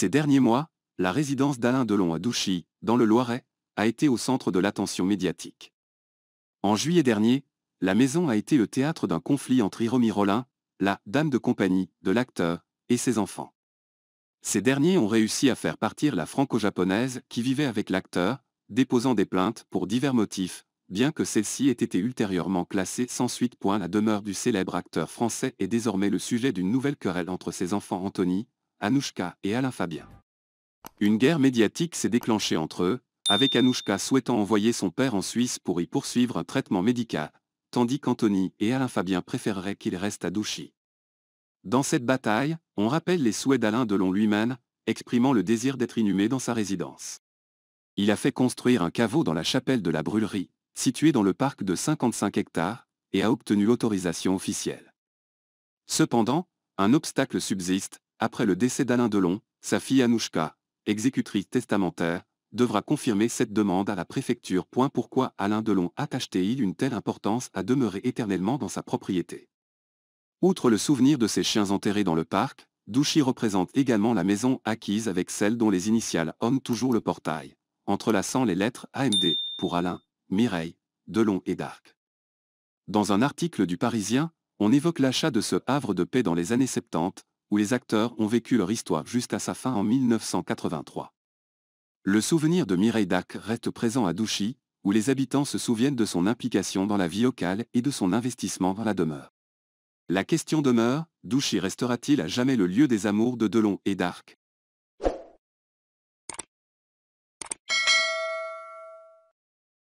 Ces derniers mois, la résidence d'Alain Delon à Douchy, dans le Loiret, a été au centre de l'attention médiatique. En juillet dernier, la maison a été le théâtre d'un conflit entre Hiromi Rollin, la dame de compagnie de l'acteur, et ses enfants. Ces derniers ont réussi à faire partir la franco-japonaise qui vivait avec l'acteur, déposant des plaintes pour divers motifs, bien que celle-ci ait été ultérieurement classée sans suite. Point la demeure du célèbre acteur français est désormais le sujet d'une nouvelle querelle entre ses enfants Anthony, Anouchka et Alain Fabien. Une guerre médiatique s'est déclenchée entre eux, avec Anouchka souhaitant envoyer son père en Suisse pour y poursuivre un traitement médical, tandis qu'Anthony et Alain Fabien préféreraient qu'il reste à Douchy. Dans cette bataille, on rappelle les souhaits d'Alain Delon lui-même, exprimant le désir d'être inhumé dans sa résidence. Il a fait construire un caveau dans la chapelle de la brûlerie, située dans le parc de 55 hectares, et a obtenu l'autorisation officielle. Cependant, un obstacle subsiste, après le décès d'Alain Delon, sa fille Anouchka, exécutrice testamentaire, devra confirmer cette demande à la préfecture. pourquoi Alain Delon a t il une telle importance à demeurer éternellement dans sa propriété Outre le souvenir de ses chiens enterrés dans le parc, Douchy représente également la maison acquise avec celle dont les initiales homment toujours le portail, entrelaçant les lettres AMD pour Alain, Mireille, Delon et Darc. Dans un article du Parisien, on évoque l'achat de ce havre de paix dans les années 70, où les acteurs ont vécu leur histoire jusqu'à sa fin en 1983. Le souvenir de Mireille Dac reste présent à Douchy, où les habitants se souviennent de son implication dans la vie locale et de son investissement dans la demeure. La question demeure, Douchy restera-t-il à jamais le lieu des amours de Delon et d'Arc